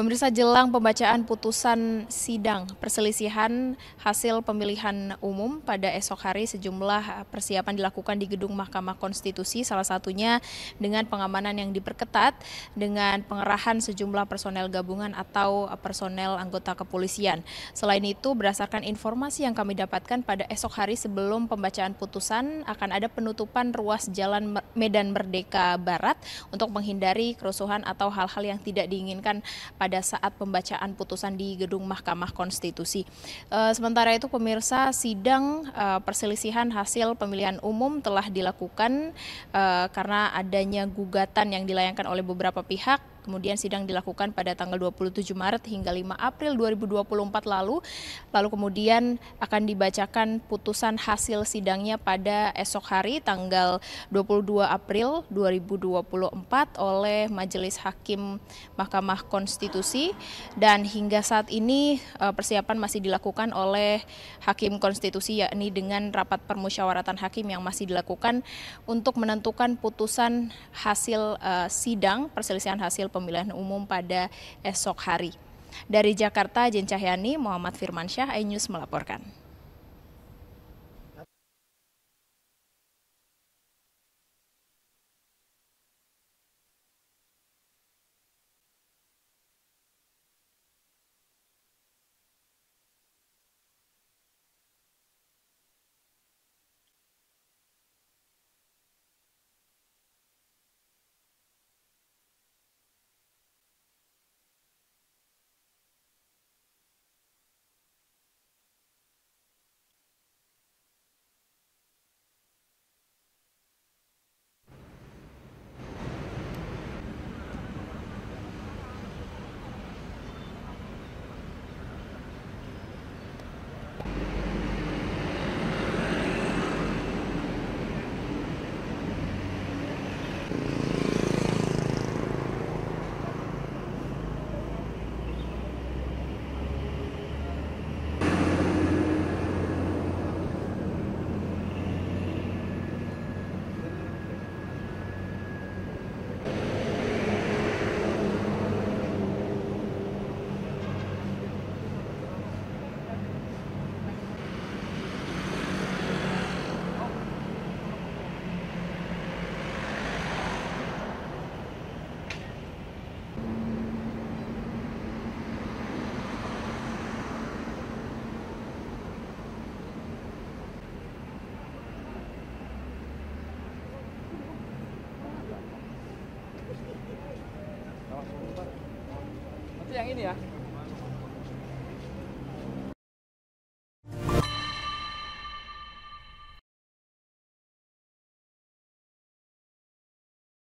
Pemirsa jelang pembacaan putusan sidang perselisihan hasil pemilihan umum pada esok hari sejumlah persiapan dilakukan di gedung Mahkamah Konstitusi salah satunya dengan pengamanan yang diperketat dengan pengerahan sejumlah personel gabungan atau personel anggota kepolisian. Selain itu berdasarkan informasi yang kami dapatkan pada esok hari sebelum pembacaan putusan akan ada penutupan ruas jalan Medan Merdeka Barat untuk menghindari kerusuhan atau hal-hal yang tidak diinginkan pada pada saat pembacaan putusan di gedung Mahkamah Konstitusi. Eh, sementara itu pemirsa sidang eh, perselisihan hasil pemilihan umum telah dilakukan eh, karena adanya gugatan yang dilayangkan oleh beberapa pihak kemudian sidang dilakukan pada tanggal 27 Maret hingga 5 April 2024 lalu. Lalu kemudian akan dibacakan putusan hasil sidangnya pada esok hari tanggal 22 April 2024 oleh Majelis Hakim Mahkamah Konstitusi dan hingga saat ini e, persiapan masih dilakukan oleh Hakim Konstitusi yakni dengan rapat permusyawaratan hakim yang masih dilakukan untuk menentukan putusan hasil e, sidang perselisihan hasil pemilihan pemilihan umum pada esok hari. Dari Jakarta, Jen Cahyani, Muhammad Firmansyah, iNews melaporkan.